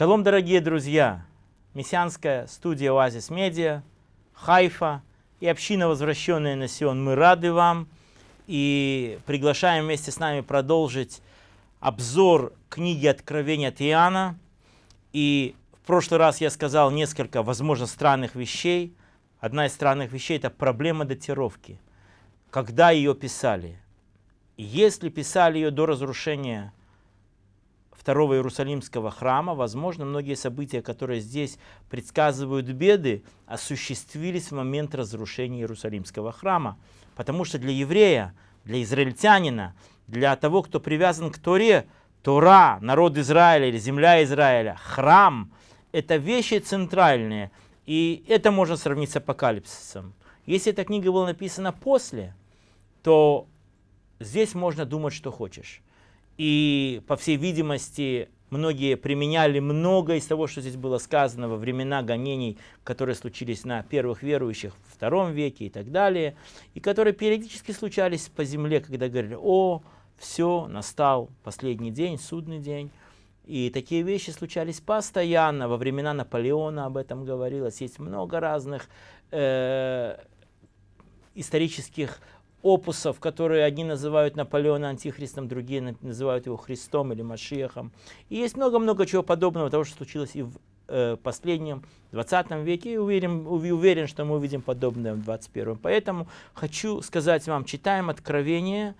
Шалом, дорогие друзья! Мессианская студия «Оазис Медиа», Хайфа и община, возвращенная на Сион. Мы рады вам и приглашаем вместе с нами продолжить обзор книги Откровения Тиана. И в прошлый раз я сказал несколько, возможно, странных вещей. Одна из странных вещей – это проблема датировки. Когда ее писали? Если писали ее до разрушения Второго Иерусалимского храма, возможно, многие события, которые здесь предсказывают беды, осуществились в момент разрушения Иерусалимского храма. Потому что для еврея, для израильтянина, для того, кто привязан к Торе, Тора, народ Израиля или земля Израиля, храм – это вещи центральные. И это можно сравнить с апокалипсисом. Если эта книга была написана после, то здесь можно думать, что хочешь и, по всей видимости, многие применяли много из того, что здесь было сказано во времена гонений, которые случились на первых верующих в втором веке и так далее, и которые периодически случались по земле, когда говорили, о, все, настал последний день, судный день. И такие вещи случались постоянно, во времена Наполеона об этом говорилось, есть много разных э, исторических опусов, которые одни называют Наполеона антихристом, другие называют его Христом или Машиахом. И есть много-много чего подобного того, что случилось и в э, последнем 20 веке, и уверен, уверен, что мы увидим подобное в 21. Поэтому хочу сказать вам, читаем Откровение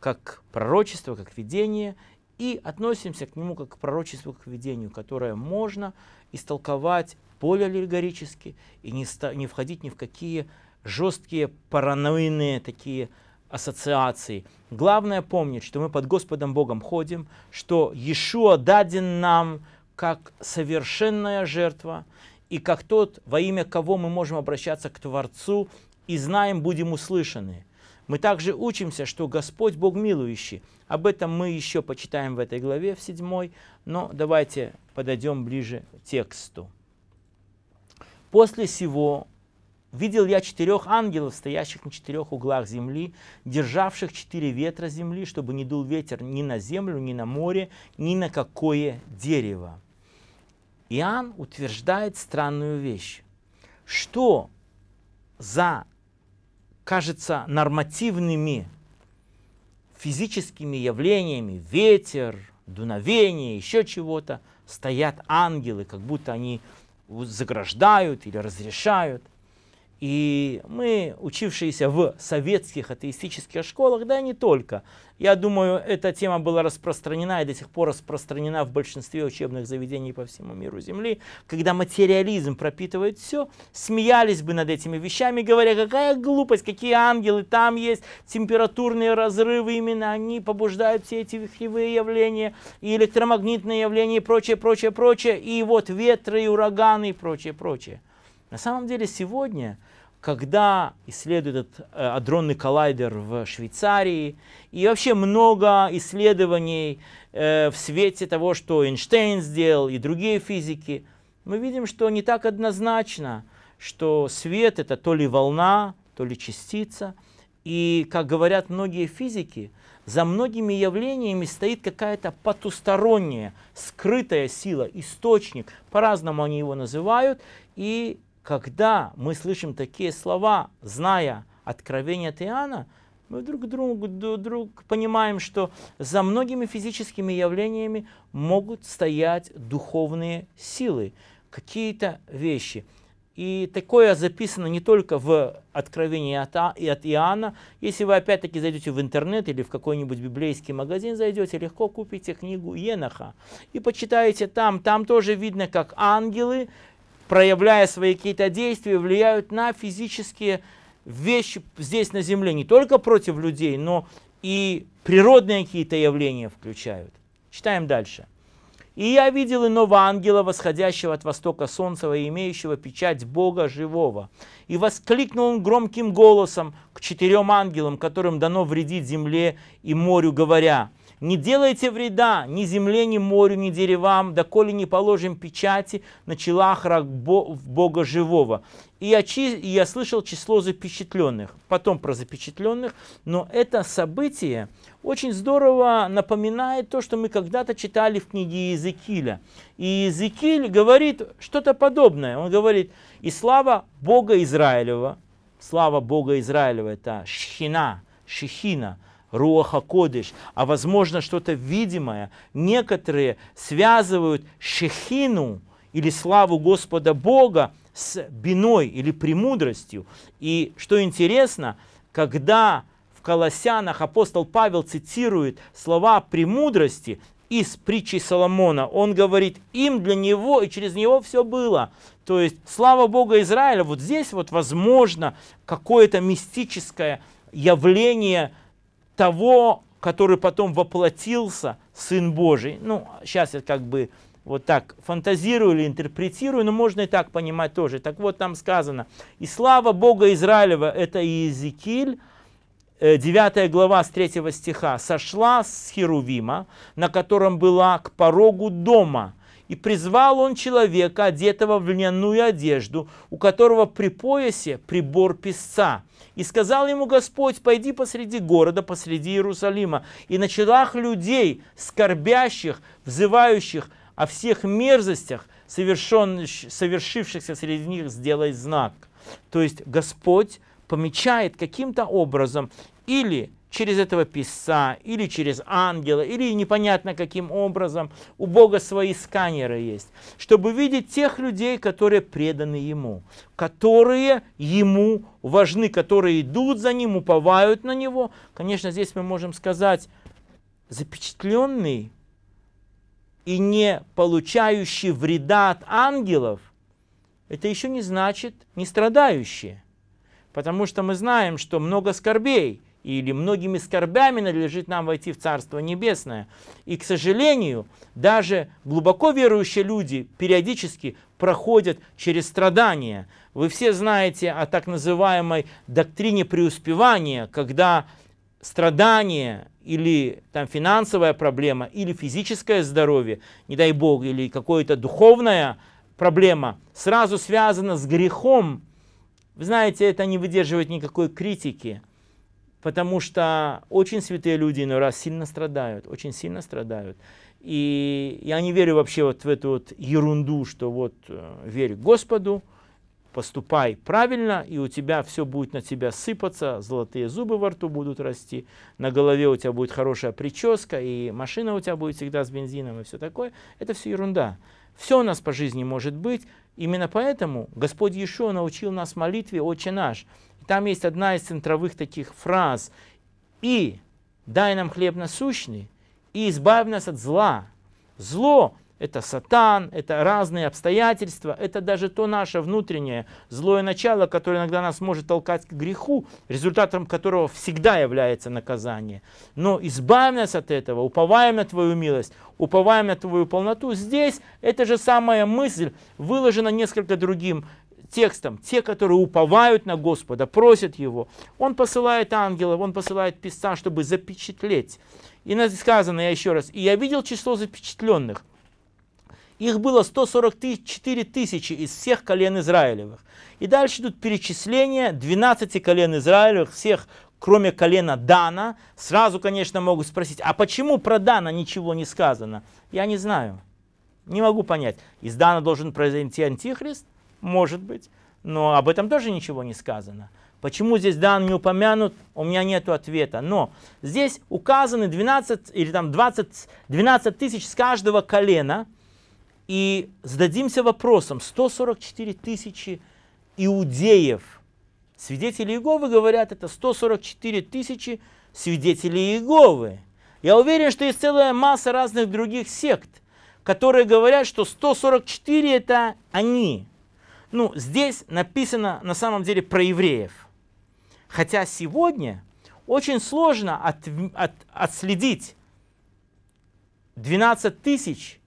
как пророчество, как видение, и относимся к нему как к пророчеству, как к видению, которое можно истолковать более аллегорически и не, не входить ни в какие жесткие параноидные такие ассоциации. Главное помнить, что мы под Господом Богом ходим, что Иешуа даден нам как совершенная жертва, и как тот, во имя кого мы можем обращаться к Творцу, и знаем, будем услышаны. Мы также учимся, что Господь Бог милующий. Об этом мы еще почитаем в этой главе, в седьмой, но давайте подойдем ближе к тексту. После всего Видел я четырех ангелов, стоящих на четырех углах земли, державших четыре ветра земли, чтобы не дул ветер ни на землю, ни на море, ни на какое дерево. Иоанн утверждает странную вещь, что за, кажется, нормативными физическими явлениями, ветер, дуновение, еще чего-то, стоят ангелы, как будто они заграждают или разрешают. И мы, учившиеся в советских атеистических школах, да не только, я думаю, эта тема была распространена и до сих пор распространена в большинстве учебных заведений по всему миру Земли, когда материализм пропитывает все, смеялись бы над этими вещами, говоря, какая глупость, какие ангелы там есть, температурные разрывы, именно они побуждают все эти вихревые явления, и электромагнитные явления, и прочее, прочее, прочее, и вот ветры, и ураганы, и прочее, прочее. На самом деле сегодня когда исследует этот э, адронный коллайдер в Швейцарии. И вообще много исследований э, в свете того, что Эйнштейн сделал и другие физики. Мы видим, что не так однозначно, что свет это то ли волна, то ли частица. И, как говорят многие физики, за многими явлениями стоит какая-то потусторонняя, скрытая сила, источник, по-разному они его называют, и когда мы слышим такие слова, зная откровение от Иоанна, мы друг другу друг понимаем, что за многими физическими явлениями могут стоять духовные силы, какие-то вещи. И такое записано не только в Откровении от, а, и от Иоанна. Если вы опять-таки зайдете в интернет или в какой-нибудь библейский магазин зайдете, легко купите книгу Еноха и почитаете там. Там тоже видно, как ангелы проявляя свои какие-то действия, влияют на физические вещи здесь на Земле. Не только против людей, но и природные какие-то явления включают. Читаем дальше. «И я видел иного ангела, восходящего от востока солнца и имеющего печать Бога живого. И воскликнул он громким голосом к четырем ангелам, которым дано вредить земле и морю, говоря – не делайте вреда ни земле, ни морю, ни деревам, доколе не положим печати на челах Бога живого. И я, и я слышал число запечатленных, потом про запечатленных, но это событие очень здорово напоминает то, что мы когда-то читали в книге Иезекииля. И Иезекииль говорит что-то подобное. Он говорит, и слава Бога Израилева, слава Бога Израилева, это шхина, шехина, Руаха Кодыш, а возможно что-то видимое. Некоторые связывают Шехину или славу Господа Бога с биной или премудростью. И что интересно, когда в Колоссянах апостол Павел цитирует слова премудрости, из притчи Соломона. Он говорит, им для него и через него все было. То есть, слава Бога Израиля, вот здесь вот возможно какое-то мистическое явление того, который потом воплотился, Сын Божий. Ну, сейчас я как бы вот так фантазирую или интерпретирую, но можно и так понимать тоже. Так вот, там сказано, «И слава Бога Израилева» — это Иезекииль, 9 э, глава с 3 стиха, «сошла с Херувима, на котором была к порогу дома». И призвал он человека, одетого в льняную одежду, у которого при поясе прибор песца, и сказал ему Господь, пойди посреди города, посреди Иерусалима, и на челах людей, скорбящих, взывающих о всех мерзостях, совершившихся среди них, сделай знак. То есть Господь помечает каким-то образом или через этого писца, или через ангела, или непонятно каким образом. У Бога свои сканеры есть, чтобы видеть тех людей, которые преданы Ему, которые Ему важны, которые идут за Ним, уповают на Него. Конечно, здесь мы можем сказать, запечатленный и не получающий вреда от ангелов, это еще не значит не страдающие. Потому что мы знаем, что много скорбей – или многими скорбями надлежит нам войти в Царство Небесное. И, к сожалению, даже глубоко верующие люди периодически проходят через страдания. Вы все знаете о так называемой доктрине преуспевания, когда страдания или там финансовая проблема, или физическое здоровье, не дай бог, или какое-то духовная проблема, сразу связана с грехом. Вы знаете, это не выдерживает никакой критики – Потому что очень святые люди но раз сильно страдают, очень сильно страдают. И я не верю вообще вот в эту вот ерунду, что вот э, верь Господу, поступай правильно, и у тебя все будет на тебя сыпаться, золотые зубы во рту будут расти, на голове у тебя будет хорошая прическа, и машина у тебя будет всегда с бензином и все такое. Это все ерунда. Все у нас по жизни может быть. Именно поэтому Господь еще научил нас молитве «Отче наш». И там есть одна из центровых таких фраз. «И дай нам хлеб насущный, и избавь нас от зла». Зло – это сатан, это разные обстоятельства, это даже то наше внутреннее злое начало, которое иногда нас может толкать к греху, результатом которого всегда является наказание. Но избавь нас от этого, уповаем на Твою милость, уповаем на Твою полноту. Здесь эта же самая мысль выложена несколько другим текстом, те, которые уповают на Господа, просят Его, Он посылает ангелов, Он посылает писца, чтобы запечатлеть. И сказано, я еще раз, и я видел число запечатленных, их было 144 тысячи из всех колен Израилевых. И дальше идут перечисления 12 колен Израилевых, всех, кроме колена Дана. Сразу, конечно, могут спросить, а почему про Дана ничего не сказано? Я не знаю, не могу понять. Из Дана должен произойти Антихрист? Может быть. Но об этом тоже ничего не сказано. Почему здесь дан не упомянут, у меня нет ответа. Но здесь указаны 12 или там 20, 12 тысяч с каждого колена. И зададимся вопросом, 144 тысячи иудеев. Свидетели Иеговы говорят, это 144 тысячи свидетелей Иеговы. Я уверен, что есть целая масса разных других сект, которые говорят, что 144 это они. Ну, здесь написано на самом деле про евреев. Хотя сегодня очень сложно от, от, отследить 12 тысяч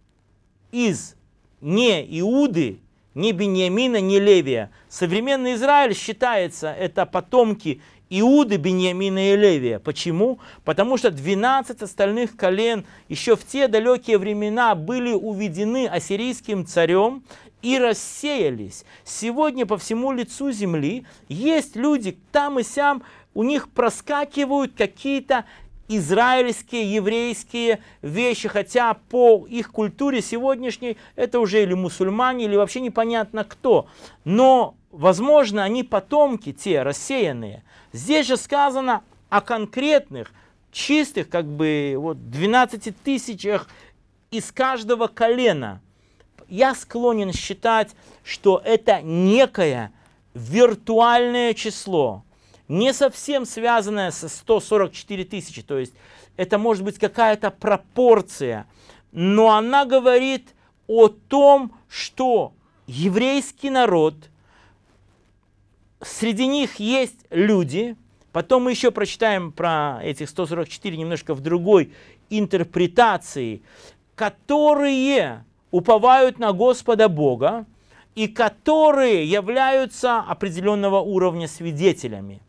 из не Иуды, не Бениамина, не Левия. Современный Израиль считается, это потомки Иуды, Беньямина и Левия. Почему? Потому что 12 остальных колен еще в те далекие времена были уведены ассирийским царем и рассеялись. Сегодня по всему лицу земли есть люди там и сям, у них проскакивают какие-то израильские, еврейские вещи, хотя по их культуре сегодняшней это уже или мусульмане, или вообще непонятно кто. Но возможно, они потомки те, рассеянные. Здесь же сказано о конкретных, чистых, как бы, вот 12 тысячах из каждого колена. Я склонен считать, что это некое виртуальное число, не совсем связанное со 144 тысячи, то есть это может быть какая-то пропорция, но она говорит о том, что еврейский народ – среди них есть люди, потом мы еще прочитаем про этих 144 немножко в другой интерпретации, которые уповают на Господа Бога и которые являются определенного уровня свидетелями.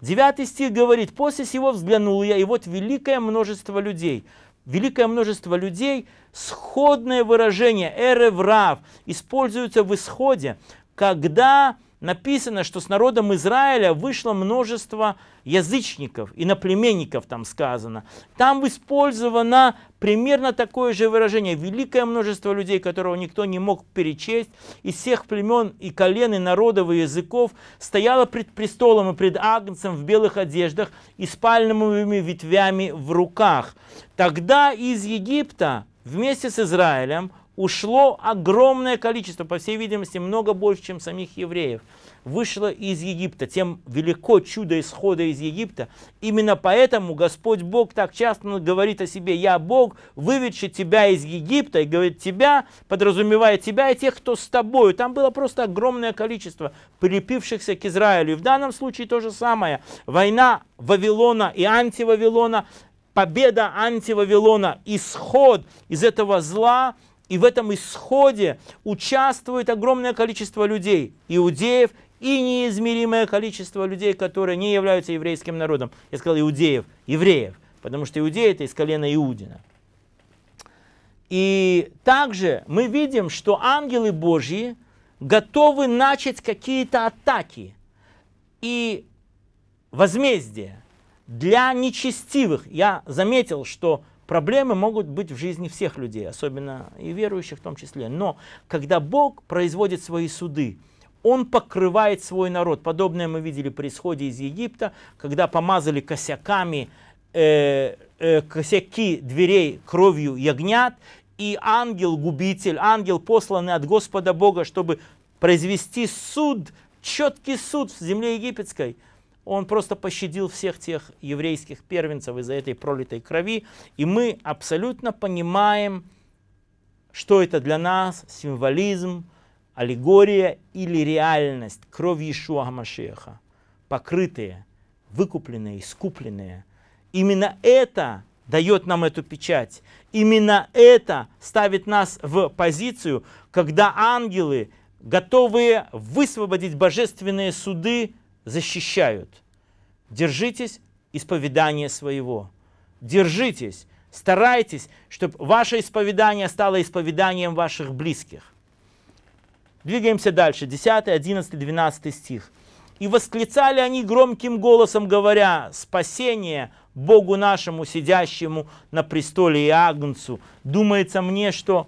Девятый стих говорит, «После сего взглянул я, и вот великое множество людей». Великое множество людей, сходное выражение «эреврав» используется в исходе, когда написано, что с народом Израиля вышло множество язычников, иноплеменников там сказано. Там использовано примерно такое же выражение. Великое множество людей, которого никто не мог перечесть, из всех племен и колен, и народов, и языков, стояло пред престолом и пред агнцем в белых одеждах и с пальмовыми ветвями в руках. Тогда из Египта вместе с Израилем ушло огромное количество, по всей видимости, много больше, чем самих евреев, вышло из Египта. Тем велико чудо исхода из Египта. Именно поэтому Господь Бог так часто говорит о себе, «Я Бог, выведший тебя из Египта», и говорит «тебя», подразумевая тебя и тех, кто с тобою. Там было просто огромное количество прилепившихся к Израилю. И в данном случае то же самое. Война Вавилона и антивавилона победа антивавилона, исход из этого зла – и в этом исходе участвует огромное количество людей, иудеев и неизмеримое количество людей, которые не являются еврейским народом. Я сказал иудеев, евреев, потому что иудеи это из колена Иудина. И также мы видим, что ангелы Божьи готовы начать какие-то атаки и возмездие для нечестивых. Я заметил, что Проблемы могут быть в жизни всех людей, особенно и верующих в том числе. Но когда Бог производит свои суды, он покрывает свой народ. Подобное мы видели при исходе из Египта, когда помазали косяками э, э, косяки дверей кровью ягнят, и ангел-губитель, ангел, посланный от Господа Бога, чтобы произвести суд, четкий суд в земле египетской – он просто пощадил всех тех еврейских первенцев из-за этой пролитой крови. И мы абсолютно понимаем, что это для нас, символизм, аллегория или реальность крови Ишуа Машеха, покрытые, выкупленные, искупленные. Именно это дает нам эту печать. Именно это ставит нас в позицию, когда ангелы, готовые высвободить божественные суды, защищают. Держитесь исповедания своего. Держитесь, старайтесь, чтобы ваше исповедание стало исповеданием ваших близких. Двигаемся дальше. 10, 11, 12 стих. «И восклицали они громким голосом, говоря, «Спасение Богу нашему, сидящему на престоле и Агнцу». Думается мне, что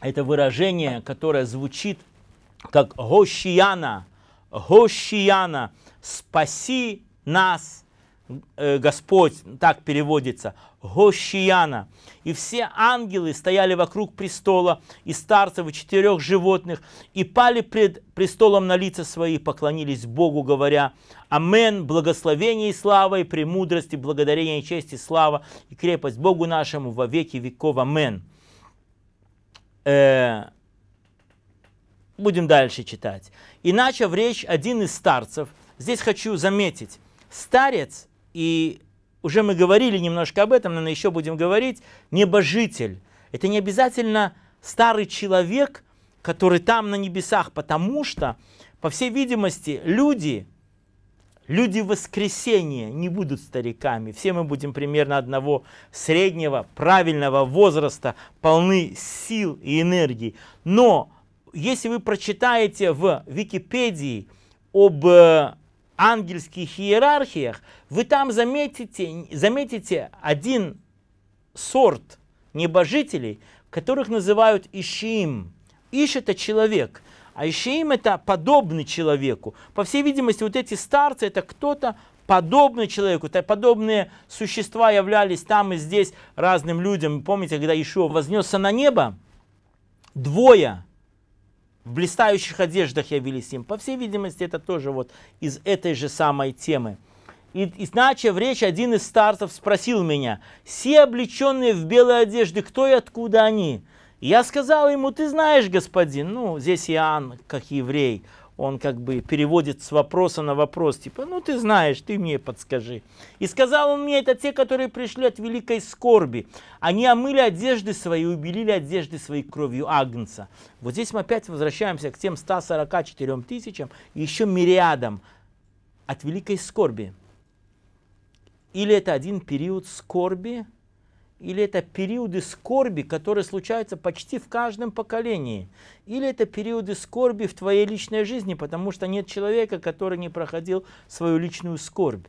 это выражение, которое звучит как «Гощияна», Гошияна, спаси нас, э, Господь, так переводится, Гошияна. И все ангелы стояли вокруг престола, и старцев, и четырех животных, и пали пред престолом на лица свои, поклонились Богу, говоря, Амен, благословение и слава, и премудрость, и благодарение, и честь, и слава, и крепость Богу нашему во веки веков. Амен. Э, Будем дальше читать. «И начав речь один из старцев». Здесь хочу заметить, старец, и уже мы говорили немножко об этом, но еще будем говорить, небожитель. Это не обязательно старый человек, который там на небесах, потому что, по всей видимости, люди, люди воскресения не будут стариками. Все мы будем примерно одного среднего, правильного возраста, полны сил и энергии. Но если вы прочитаете в Википедии об э, ангельских иерархиях, вы там заметите, заметите один сорт небожителей, которых называют Ишиим. Иш – это человек, а Ишиим – это подобный человеку. По всей видимости, вот эти старцы – это кто-то подобный человеку. Это подобные существа являлись там и здесь разным людям. Помните, когда Ишо вознесся на небо, двое – в блистающих одеждах явились им. По всей видимости, это тоже вот из этой же самой темы. И, иначе в речь один из старцев спросил меня, «Все облеченные в белой одежды, кто и откуда они?» Я сказал ему, «Ты знаешь, господин». Ну, здесь Иоанн, как еврей, он как бы переводит с вопроса на вопрос, типа, ну ты знаешь, ты мне подскажи. И сказал он мне, это те, которые пришли от великой скорби. Они омыли одежды свои, убелили одежды своей кровью Агнца. Вот здесь мы опять возвращаемся к тем 144 тысячам, еще мириадам от великой скорби. Или это один период скорби, или это периоды скорби, которые случаются почти в каждом поколении, или это периоды скорби в твоей личной жизни, потому что нет человека, который не проходил свою личную скорбь.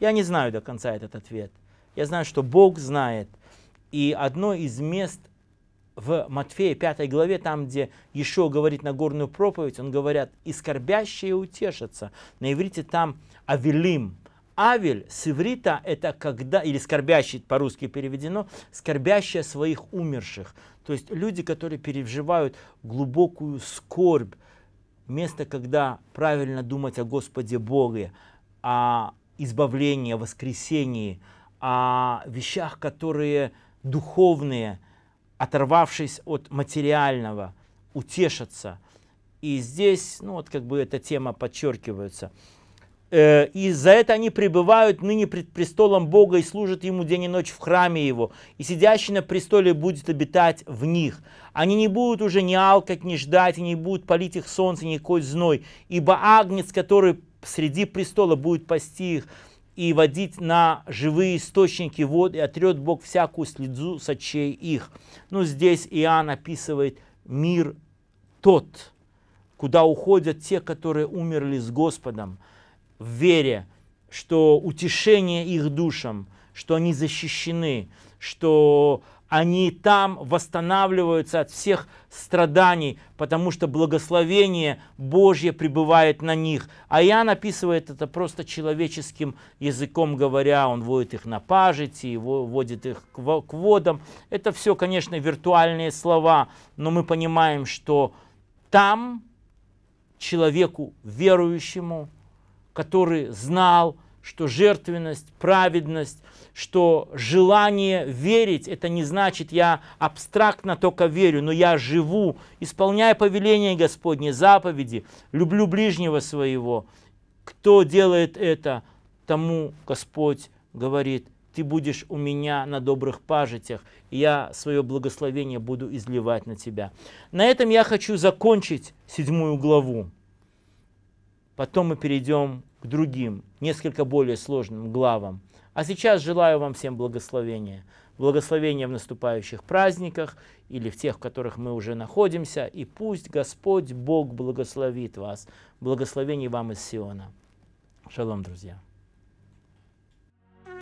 Я не знаю до конца этот ответ. Я знаю, что Бог знает. И одно из мест в Матфея 5 главе, там, где еще говорит на горную проповедь, он говорят, и скорбящие утешатся. На иврите там авелим, Авель с иврита это когда, или скорбящий, по-русски переведено, скорбящие своих умерших. То есть люди, которые переживают глубокую скорбь, вместо когда правильно думать о Господе Боге, о избавлении, о воскресении, о вещах, которые духовные, оторвавшись от материального, утешатся. И здесь, ну вот как бы эта тема подчеркивается – Э, и за это они пребывают ныне пред престолом Бога и служат Ему день и ночь в храме Его, и сидящий на престоле будет обитать в них. Они не будут уже ни алкать, ни ждать, и не будут полить их солнце, ни коль зной, ибо агнец, который среди престола будет пасти их, и водить на живые источники вод, и отрет Бог всякую следу с очей их. Ну, здесь Иоанн описывает мир тот, куда уходят те, которые умерли с Господом, в вере, что утешение их душам, что они защищены, что они там восстанавливаются от всех страданий, потому что благословение Божье пребывает на них. А я описывает это просто человеческим языком говоря, он водит их на пажити, водит их к водам. Это все, конечно, виртуальные слова, но мы понимаем, что там человеку верующему – который знал, что жертвенность, праведность, что желание верить, это не значит, я абстрактно только верю, но я живу, исполняя повеления Господне, заповеди, люблю ближнего своего. Кто делает это, тому Господь говорит, ты будешь у меня на добрых пажитях, и я свое благословение буду изливать на тебя. На этом я хочу закончить седьмую главу. Потом мы перейдем к другим, несколько более сложным главам. А сейчас желаю вам всем благословения. Благословения в наступающих праздниках или в тех, в которых мы уже находимся. И пусть Господь, Бог благословит вас. Благословений вам из Сиона. Шалом, друзья.